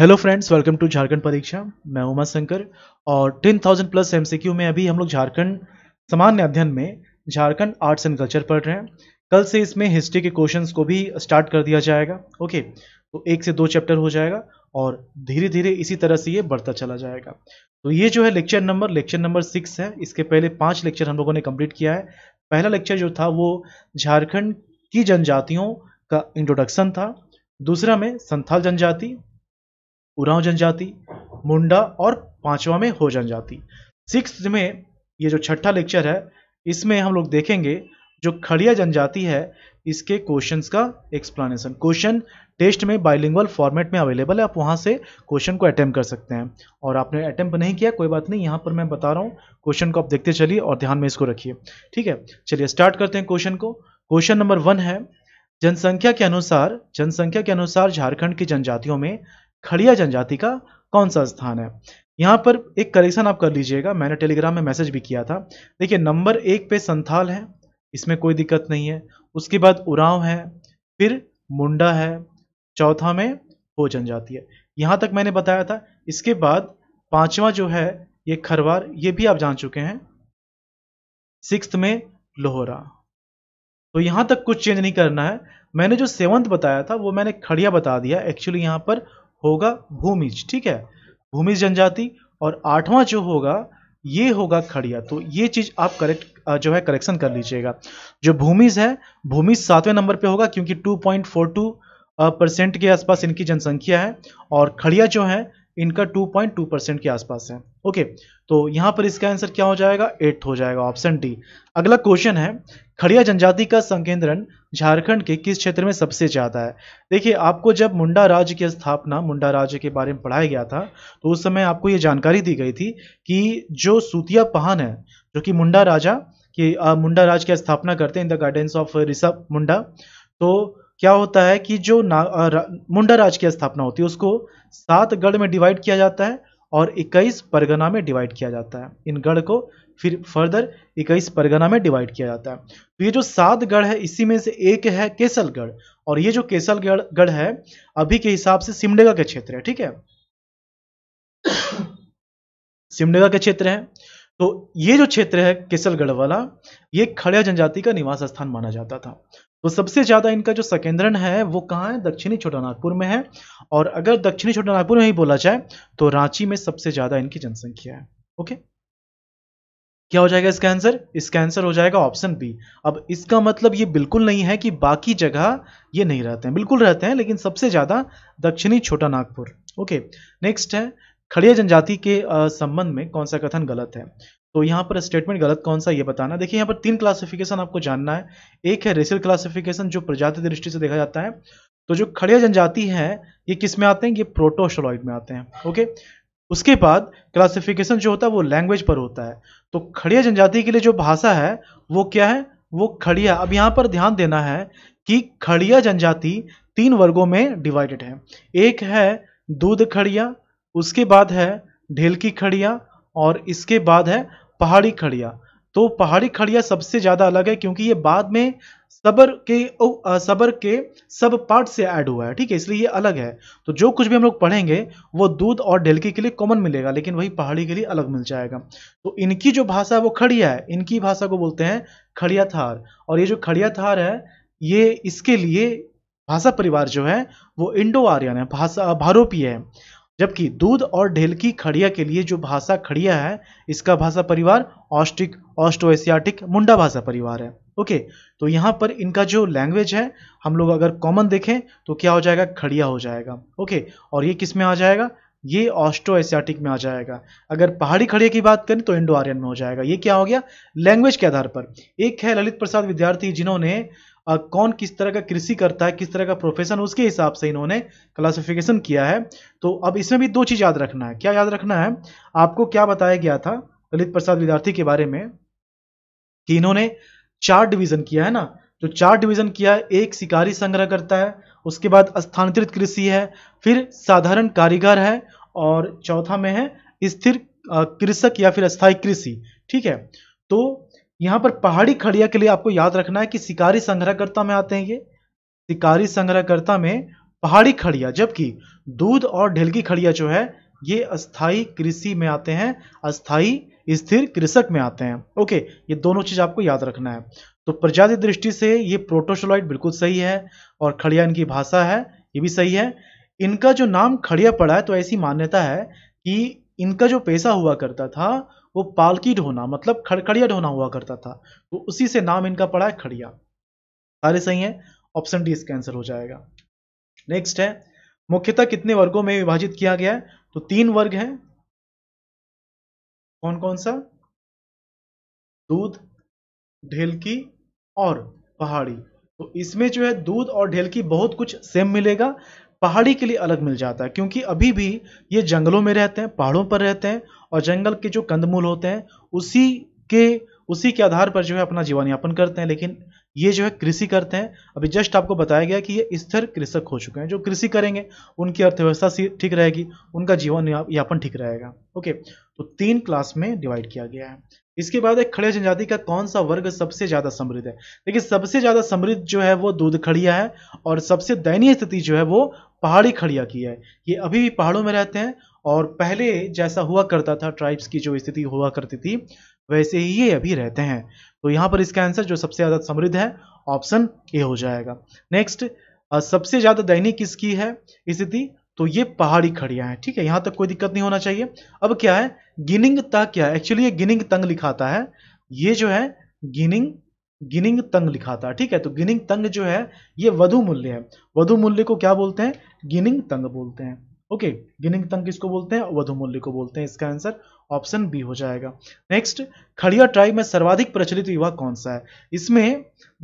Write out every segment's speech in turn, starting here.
hello friends welcome to Jharkhand Pariksha मैं उमा शंकर और 10,000 plus MCQ में अभी हम लोग झारखंड सामान्य अध्ययन में झारखंड आर्ट्स एंड कल्चर पढ़ रहे हैं कल से इसमें हिस्ट्री के क्वेश्चंस को भी स्टार्ट कर दिया जाएगा ओके तो एक से दो चैप्टर हो जाएगा और धीरे धीरे इसी तरह से ये बढ़ता चला जाएगा तो ये जो है lecture number lecture number six है इसके पहले पाँच लेक्चर हम लोगों ने कम्प्लीट किया है पहला लेक्चर जो था वो झारखंड की जनजातियों का इंट्रोडक्शन था दूसरा में संथाल जनजाति उराव जनजाति मुंडा और पांचवा में हो जनजाति सिक्स में ये जो छठा लेक्चर है इसमें हम लोग देखेंगे जो खड़िया जनजाति है इसके क्वेश्चंस का एक्सप्लेनेशन क्वेश्चन टेस्ट में बाइलिंगुअल फॉर्मेट में अवेलेबल है आप वहां से क्वेश्चन को अटैम्प कर सकते हैं और आपने अटैम्प नहीं किया कोई बात नहीं यहाँ पर मैं बता रहा हूँ क्वेश्चन को आप देखते चलिए और ध्यान में इसको रखिए ठीक है चलिए स्टार्ट करते हैं क्वेश्चन को क्वेश्चन नंबर वन है जनसंख्या के अनुसार जनसंख्या के अनुसार झारखंड की जनजातियों में खड़िया जनजाति का कौन सा स्थान है यहाँ पर एक करेक्शन आप कर लीजिएगा मैंने टेलीग्राम में मैसेज भी किया था देखिए नंबर एक पे संथाल है इसमें कोई दिक्कत नहीं है उसके बाद उराव है फिर मुंडा है चौथा में हो जनजाति है यहाँ तक मैंने बताया था इसके बाद पांचवा जो है ये खरवार ये भी आप जान चुके हैं सिक्स में लोहरा तो यहाँ तक कुछ चेंज नहीं करना है मैंने जो सेवंथ बताया था वो मैंने खड़िया बता दिया एक्चुअली यहाँ पर होगा भूमिज ठीक है भूमिज जनजाति और आठवां जो होगा ये होगा खड़िया तो ये चीज आप करेक्ट जो है करेक्शन कर लीजिएगा जो भूमिज है भूमिज सातवें नंबर पे होगा क्योंकि 2.42 परसेंट के आसपास इनकी जनसंख्या है और खड़िया जो है इनका 2.2 परसेंट के आसपास है ओके तो यहां पर इसका आंसर क्या हो जाएगा एट्थ हो जाएगा ऑप्शन डी अगला क्वेश्चन है खड़िया जनजाति का संकेंद्रण झारखंड के किस क्षेत्र में सबसे ज्यादा है देखिए आपको जब मुंडा राज्य की स्थापना मुंडा राज्य के बारे में पढ़ाया गया था तो उस समय आपको ये जानकारी दी गई थी कि जो सूतिया पहान है जो कि मुंडा राजा कि मुंडा राज की स्थापना करते हैं in the gardens of Rishabh Munda तो क्या होता है कि जो ना, मुंडा राज की स्थापना होती है उसको सात गढ़ में डिवाइड किया जाता है और 21 परगना में डिवाइड किया जाता है इन गढ़ को फिर फर्दर 21 परगना में डिवाइड किया जाता है तो ये जो सात गढ़ है इसी में से एक है केसलगढ़ और ये जो केसलगढ़ गढ़ है अभी के हिसाब से सिमडेगा का क्षेत्र है ठीक है सिमडेगा का क्षेत्र है तो ये जो क्षेत्र है केसलगढ़ वाला ये खड़िया जनजाति का निवास स्थान माना जाता था तो सबसे ज़्यादा इनका जो सकेंद्रन है वो कहाँ है दक्षिणी छोटा नागपुर में है और अगर दक्षिणी छोटा नागपुर में ही बोला जाए तो रांची में सबसे ज़्यादा इनकी जनसंख्या है ओके क्या हो जाएगा इसका आंसर इसका आंसर हो जाएगा ऑप्शन बी अब इसका मतलब ये बिल्कुल नहीं है कि बाकी जगह ये नहीं रहते हैं बिल्कुल रहते हैं लेकिन सबसे ज़्यादा दक्षिणी छोटा नागपुर ओके नेक्स्ट है खड़िया जनजाति के संबंध में कौन सा कथन गलत है तो यहाँ पर स्टेटमेंट गलत कौन सा ये बताना देखिए यहाँ पर तीन क्लासिफिकेशन आपको जानना है एक है रेसियल क्लासिफिकेशन जो प्रजाति दृष्टि से देखा जाता है तो जो खड़िया जनजाति है ये किस में आते हैं ये प्रोटोशोलॉइड में आते हैं ओके उसके बाद क्लासिफिकेशन जो होता है वो लैंग्वेज पर होता है तो खड़िया जनजाति के लिए जो भाषा है वो क्या है वो खड़िया अब यहाँ पर ध्यान देना है कि खड़िया जनजाति तीन वर्गों में डिवाइडेड है एक है दूध खड़िया उसके बाद है ढेलकी खड़िया और इसके बाद है पहाड़ी खड़िया तो पहाड़ी खड़िया सबसे ज़्यादा अलग है क्योंकि ये बाद में सबर के ओ, आ, सबर के सब पार्ट से ऐड हुआ है ठीक है इसलिए ये अलग है तो जो कुछ भी हम लोग पढ़ेंगे वो दूध और ढेलकी के लिए कॉमन मिलेगा लेकिन वही पहाड़ी के लिए अलग मिल जाएगा तो इनकी जो भाषा है वो खड़िया है इनकी भाषा को बोलते हैं खड़िया थार और ये जो खड़िया थार है ये इसके लिए भाषा परिवार जो है वो इंडो आर्यन है भाषा भारोपीय है जबकि दूध और ढेल की खड़िया के लिए जो भाषा खड़िया है इसका भाषा परिवार ऑस्ट्रिक ऑस्ट्रो एशियाटिक मुंडा भाषा परिवार है ओके तो यहाँ पर इनका जो लैंग्वेज है हम लोग अगर कॉमन देखें तो क्या हो जाएगा खड़िया हो जाएगा ओके और ये किस में आ जाएगा ये ऑस्ट्रो एशियाटिक में आ जाएगा अगर पहाड़ी खड़िया की बात करें तो इंडो आर्यन में हो जाएगा ये क्या हो गया लैंग्वेज के आधार पर एक है ललित प्रसाद विद्यार्थी जिन्होंने कौन किस तरह का कृषि करता है किस तरह का प्रोफेशन उसके हिसाब से इन्होंने क्लासिफिकेशन किया है तो अब इसमें भी दो चीज़ याद रखना है क्या याद रखना है आपको क्या बताया गया था ललित प्रसाद विद्यार्थी के बारे में कि इन्होंने चार डिवीजन किया है ना तो चार डिवीजन किया है एक शिकारी संग्रह करता है उसके बाद स्थानांतरित कृषि है फिर साधारण कारीगर है और चौथा में है स्थिर कृषक या फिर स्थायी कृषि ठीक है तो यहाँ पर पहाड़ी खड़िया के लिए आपको याद रखना है कि शिकारी संग्रहकर्ता में आते हैं ये शिकारी संग्रहकर्ता में पहाड़ी खड़िया जबकि दूध और ढेलकी खड़िया जो है ये अस्थाई कृषि में आते हैं अस्थाई स्थिर कृषक में आते हैं ओके ये दोनों चीज आपको याद रखना है तो प्रजाति दृष्टि से ये प्रोटोसोलाइट बिल्कुल सही है और खड़िया इनकी भाषा है ये भी सही है इनका जो नाम खड़िया पड़ा है तो ऐसी मान्यता है कि इनका जो पैसा हुआ करता था वो पालकी ढोना मतलब खड़खड़िया ढोना हुआ करता था तो उसी से नाम इनका पड़ा है खड़िया सारे सही है ऑप्शन डी इसका आंसर हो जाएगा नेक्स्ट है मुख्यतः कितने वर्गों में विभाजित किया गया है तो तीन वर्ग है कौन कौन सा दूध ढेलकी और पहाड़ी तो इसमें जो है दूध और ढेलकी बहुत कुछ सेम मिलेगा पहाड़ी के लिए अलग मिल जाता है क्योंकि अभी भी ये जंगलों में रहते हैं पहाड़ों पर रहते हैं और जंगल के जो कंदमूल होते हैं उसी के उसी के आधार पर जो है अपना जीवन यापन करते हैं लेकिन ये जो है कृषि करते हैं अभी जस्ट आपको बताया गया कि ये स्थिर कृषक हो चुके हैं जो कृषि करेंगे उनकी अर्थव्यवस्था ठीक रहेगी उनका जीवन यापन ठीक रहेगा ओके तो तीन क्लास में डिवाइड किया गया है इसके बाद एक खड़िया जनजाति का कौन सा वर्ग सबसे ज्यादा समृद्ध है देखिए सबसे ज्यादा समृद्ध जो है वो दूध खड़िया है और सबसे दयनीय स्थिति जो है वो पहाड़ी खड़िया की है ये अभी भी पहाड़ों में रहते हैं और पहले जैसा हुआ करता था ट्राइब्स की जो स्थिति हुआ करती थी वैसे ही ये अभी रहते हैं तो यहाँ पर इसका आंसर जो सबसे ज्यादा समृद्ध है ऑप्शन ए हो जाएगा नेक्स्ट सबसे ज्यादा दयनीय किसकी है स्थिति तो ये पहाड़ी खड़ियां हैं ठीक है यहां तक कोई दिक्कत नहीं होना चाहिए अब क्या है गिनिंग ता क्या है एक्चुअली ये गिनिंग तंग लिखाता है ये जो है गिनिंग गिनिंग तंग लिखाता है ठीक है तो गिनिंग तंग जो है ये वधु मूल्य है वधु मूल्य को क्या बोलते हैं गिनिंग तंग बोलते हैं ओके गिनिंग तंग किसको बोलते हैं वधु मूल्य को बोलते हैं इसका आंसर ऑप्शन बी हो जाएगा नेक्स्ट खड़िया ट्राइब में सर्वाधिक प्रचलित विवाह कौन सा है इसमें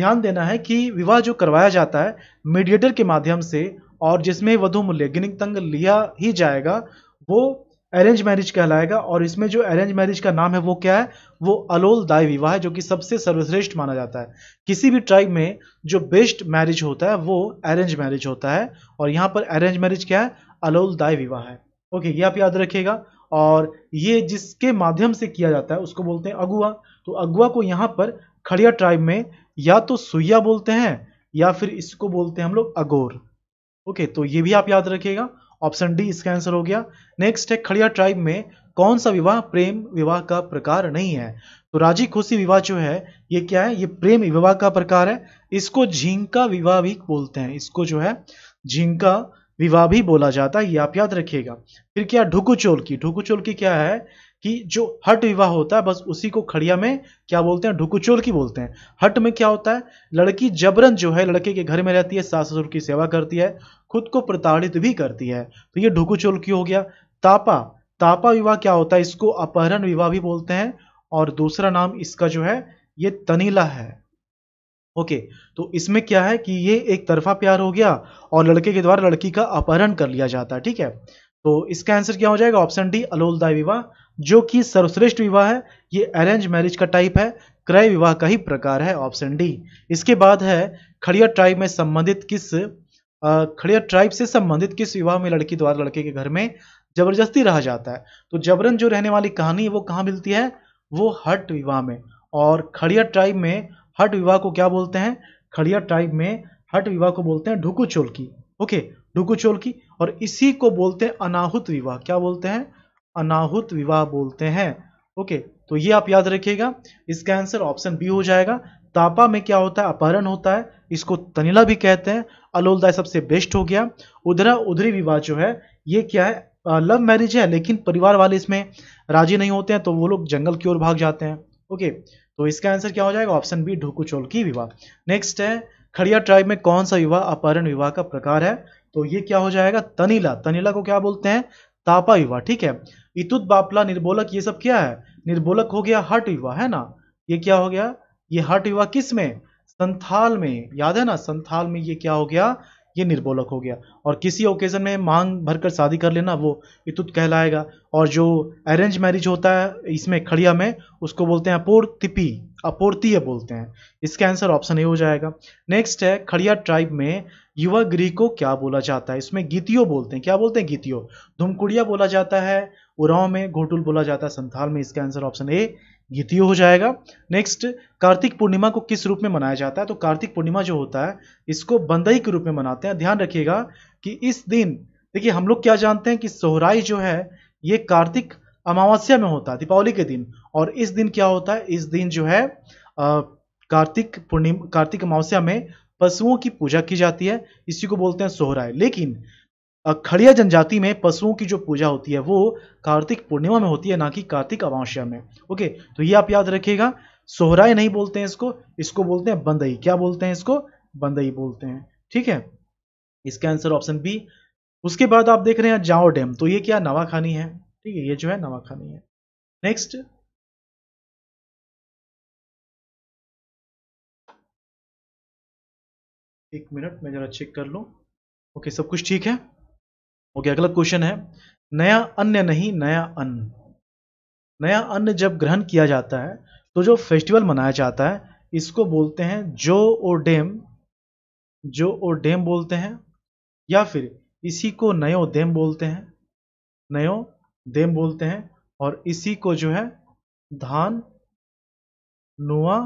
ध्यान देना है कि विवाह जो करवाया जाता है मीडिएटर के माध्यम से और जिसमें वधु मूल्य गिनिंग तंग लिया ही जाएगा वो अरेंज मैरिज कहलाएगा और इसमें जो अरेंज मैरिज का नाम है वो क्या है वो अलोल दाई विवाह है जो कि सबसे सर्वश्रेष्ठ माना जाता है किसी भी ट्राइब में जो बेस्ट मैरिज होता है वो अरेंज मैरिज होता है और यहाँ पर अरेंज मैरिज क्या है अलोल दाई विवाह है ओके ये आप याद रखिएगा और ये जिसके माध्यम से किया जाता है उसको बोलते हैं अगुआ तो अगुआ को यहाँ पर खड़िया ट्राइब में या तो सुइया बोलते हैं या फिर इसको बोलते हैं हम लोग अगोर ओके तो ये भी आप याद रखिएगा ऑप्शन डी इसका आंसर हो गया नेक्स्ट है खड़िया ट्राइब में कौन सा विवाह प्रेम विवाह का प्रकार नहीं है तो राजी खुशी विवाह जो है ये क्या है ये प्रेम विवाह का प्रकार है इसको झिंका विवाह भी बोलते हैं इसको जो है झिंका विवाह भी बोला जाता है ये आप याद रखिएगा फिर क्या ढुकुचोल की ढुकुचोल की क्या है कि जो हट विवाह होता है बस उसी को खड़िया में क्या बोलते हैं ढुकुचोल की बोलते हैं हट में क्या होता है लड़की जबरन जो है लड़के के घर में रहती है सास ससुर की सेवा करती है खुद को प्रताड़ित भी करती है तो ये ढुकुचोल क्यों हो गया तापा तापा विवाह क्या होता है इसको अपहरण विवाह भी बोलते हैं और दूसरा नाम इसका जो है ये तनीला है ओके तो इसमें क्या है कि ये एक तरफा प्यार हो गया और लड़के के द्वारा लड़की का अपहरण कर लिया जाता है ठीक है तो इसका आंसर क्या हो जाएगा ऑप्शन डी अलोलदाय विवाह जो कि सर्वश्रेष्ठ विवाह है ये अरेंज मैरिज का टाइप है क्रय विवाह का ही प्रकार है ऑप्शन डी इसके बाद है खड़िया ट्राइब में संबंधित किस खड़िया ट्राइब से संबंधित किस विवाह में लड़की द्वारा लड़के के घर में जबरदस्ती रहा जाता है तो जबरन जो रहने वाली कहानी है वो कहाँ मिलती है वो हट विवाह में और खड़िया ट्राइब में हट विवाह को क्या बोलते हैं खड़िया ट्राइब में हट विवाह को बोलते हैं ढुकू चोलकी ओके ढुकू चोलकी और इसी को बोलते हैं अनाहुत विवाह क्या बोलते हैं अनाहुत विवाह बोलते हैं ओके तो ये आप याद रखिएगा इसका आंसर ऑप्शन बी हो जाएगा तापा में क्या होता है अपहरण होता है इसको तनिला भी कहते हैं अलोलदाय सबसे बेस्ट हो गया उधरा उधरी विवाह जो है ये क्या है लव मैरिज है लेकिन परिवार वाले इसमें राजी नहीं होते हैं तो वो लोग जंगल की ओर भाग जाते हैं ओके तो इसका आंसर क्या हो जाएगा ऑप्शन बी ढोकुचोल की विवाह नेक्स्ट है खड़िया ट्राइब में कौन सा विवाह अपहरण विवाह का प्रकार है तो ये क्या हो जाएगा तनीला तनीला को क्या बोलते हैं तापा युवा ठीक है इतुत बापला निर्बोलक ये सब क्या है निर्बोलक हो गया हट युवा है ना ये क्या हो गया ये हट युवा किस में संथाल में याद है ना संथाल में ये क्या हो गया ये निर्बोलक हो गया और किसी ओकेजन में मांग भरकर शादी कर लेना वो इतुत कहलाएगा और जो अरेंज मैरिज होता है इसमें खड़िया में उसको बोलते हैं अपूर्तिपी अपूर्तीय बोलते हैं इसका आंसर ऑप्शन ए हो जाएगा नेक्स्ट है खड़िया ट्राइब में युवा गृह को क्या बोला जाता है इसमें गीतियों बोलते हैं क्या बोलते हैं गीतियों धुमकुड़िया बोला जाता है उराव में घोटुल बोला जाता है संथाल में इसका आंसर ऑप्शन ए गीतियों हो जाएगा नेक्स्ट कार्तिक पूर्णिमा को किस रूप में मनाया जाता है तो कार्तिक पूर्णिमा जो होता है इसको बंदई के रूप में मनाते हैं ध्यान रखिएगा कि इस दिन देखिए हम लोग क्या जानते हैं कि सोहराई जो है ये कार्तिक अमावस्या में होता है दीपावली के दिन और इस दिन क्या होता है इस दिन जो है आ, कार्तिक पूर्णिमा कार्तिक अमावस्या में पशुओं की पूजा की जाती है इसी को बोलते हैं सोहराय लेकिन खड़िया जनजाति में पशुओं की जो पूजा होती है वो कार्तिक पूर्णिमा में होती है ना कि कार्तिक अमावस्या में ओके तो ये आप याद रखिएगा सोहराय नहीं बोलते हैं इसको इसको बोलते हैं बंदई क्या बोलते हैं इसको बंदई बोलते हैं ठीक है इसका आंसर ऑप्शन बी उसके बाद आप देख रहे हैं जाओ डैम तो ये क्या नवाखानी है ठीक है ये जो है नवाखानी है नेक्स्ट एक मिनट मैं जरा चेक कर लूँ ओके सब कुछ ठीक है ओके अगला क्वेश्चन है नया अन्न नहीं नया अन्न नया अन्न जब ग्रहण किया जाता है तो जो फेस्टिवल मनाया जाता है इसको बोलते हैं जो ओ डेम जो ओ डेम बोलते हैं या फिर इसी को नयो देम बोलते हैं नयो देम बोलते हैं और इसी को जो है धान नुआ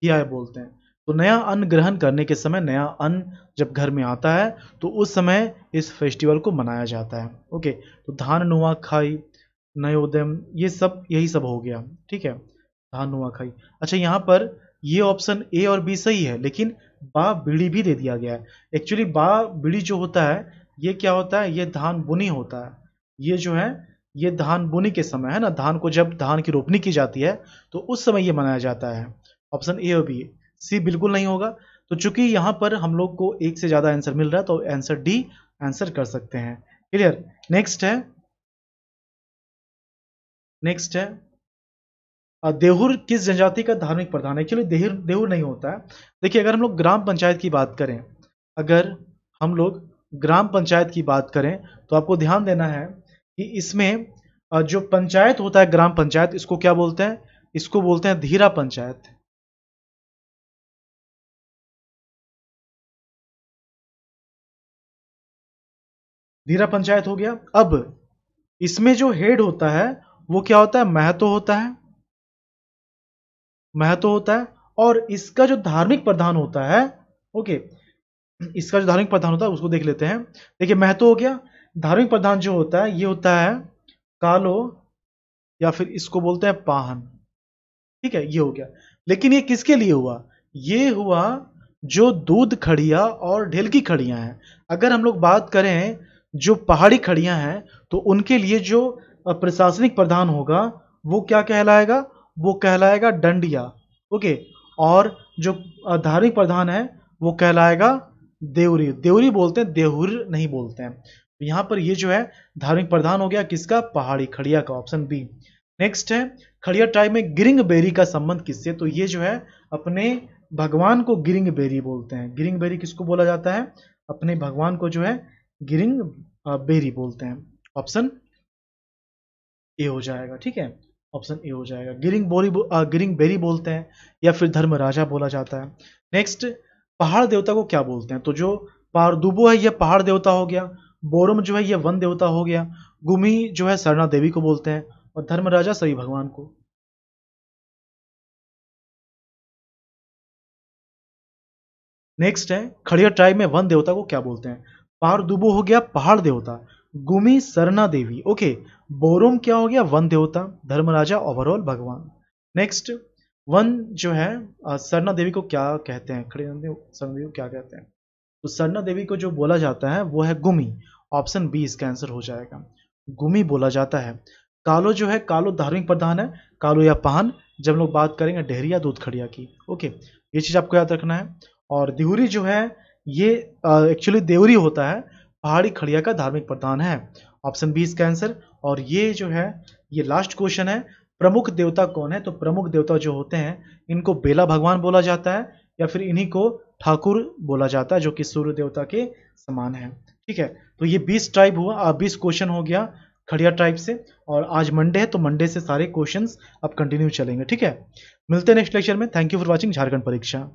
किया बोलते हैं तो नया अन्न ग्रहण करने के समय नया अन्न जब घर में आता है तो उस समय इस फेस्टिवल को मनाया जाता है ओके तो धान नुआ खाई नयोदय ये सब यही सब हो गया ठीक है धान नुआ खाई अच्छा यहाँ पर ये ऑप्शन ए और बी सही है लेकिन बा बीड़ी भी दे दिया गया है एक्चुअली बा बीड़ी जो होता है ये क्या होता है ये धान बुनी होता है ये जो है ये धान बुनी के समय है ना धान को जब धान की रोपनी की जाती है तो उस समय ये मनाया जाता है ऑप्शन ए और बी सी बिल्कुल नहीं होगा तो चूंकि यहाँ पर हम लोग को एक से ज़्यादा आंसर मिल रहा है तो आंसर डी आंसर कर सकते हैं क्लियर नेक्स्ट है नेक्स्ट है देहूर किस जनजाति का धार्मिक प्रधान है एक्चुअली देहूर देहूर नहीं होता है देखिए अगर हम लोग ग्राम पंचायत की बात करें अगर हम लोग ग्राम पंचायत की बात करें तो आपको ध्यान देना है कि इसमें जो पंचायत होता है ग्राम पंचायत इसको क्या बोलते हैं इसको बोलते हैं धीरा पंचायत धीरा पंचायत हो गया अब इसमें जो हेड होता है वो क्या होता है महतो होता है महतो होता है और इसका जो धार्मिक प्रधान होता है ओके इसका जो धार्मिक प्रधान होता है उसको देख लेते हैं देखिए महतो हो गया धार्मिक प्रधान जो होता है ये होता है कालो या फिर इसको बोलते हैं पाहन ठीक है ये हो गया लेकिन ये किसके लिए हुआ ये हुआ जो दूध खड़िया और ढेलकी खड़िया है अगर हम लोग बात करें जो पहाड़ी खड़ियां हैं तो उनके लिए जो प्रशासनिक प्रधान होगा वो क्या कहलाएगा वो कहलाएगा डंडिया ओके और जो धार्मिक प्रधान है वो कहलाएगा देवरी देवरी बोलते हैं देहुर नहीं बोलते हैं यहाँ पर ये जो है धार्मिक प्रधान हो गया किसका पहाड़ी खड़िया का ऑप्शन बी नेक्स्ट है खड़िया ट्राइब में गिरिंग बेरी का संबंध किससे तो ये जो है अपने भगवान को गिरिंग बेरी बोलते हैं गिरिंग बेरी किसको बोला जाता है अपने भगवान को जो है गिरिंग बेरी बोलते हैं ऑप्शन ए हो जाएगा ठीक है ऑप्शन ए हो जाएगा गिरिंग बोरी बो, गिरिंग बेरी बोलते हैं या फिर धर्म राजा बोला जाता है नेक्स्ट पहाड़ देवता को क्या बोलते हैं तो जो पारदुबो है यह पहाड़ देवता हो गया बोरम जो है यह वन देवता हो गया गुमी जो है सरना देवी को बोलते हैं और धर्म राजा सभी भगवान को नेक्स्ट है खड़िया ट्राइब में वन देवता को क्या बोलते हैं दुबो हो गया पहाड़ देवता गुमी सरना देवी ओके बोरोम क्या हो गया वन देवता धर्मराजा ओवरऑल भगवान नेक्स्ट वन जो है सरना देवी को क्या कहते हैं खड़ी सरना देवी को क्या कहते हैं तो सरना देवी को जो बोला जाता है वो है गुमी ऑप्शन बी इसका आंसर हो जाएगा गुमी बोला जाता है कालो जो है कालो धार्मिक प्रधान है कालो या पहन जब लोग बात करेंगे डेहरिया दूध खड़िया की ओके ये चीज आपको याद रखना है और दिहुरी जो है ये एक्चुअली देवरी होता है पहाड़ी खड़िया का धार्मिक प्रधान है ऑप्शन बी इसका आंसर और ये जो है ये लास्ट क्वेश्चन है प्रमुख देवता कौन है तो प्रमुख देवता जो होते हैं इनको बेला भगवान बोला जाता है या फिर इन्हीं को ठाकुर बोला जाता है जो कि सूर्य देवता के समान है ठीक है तो ये बीस ट्राइब हुआ बीस क्वेश्चन हो गया खड़िया ट्राइब से और आज मंडे है तो मंडे से सारे क्वेश्चंस अब कंटिन्यू चलेंगे ठीक है मिलते हैं नेक्स्ट लेक्चर में thank you for watching Jharkhand परीक्षा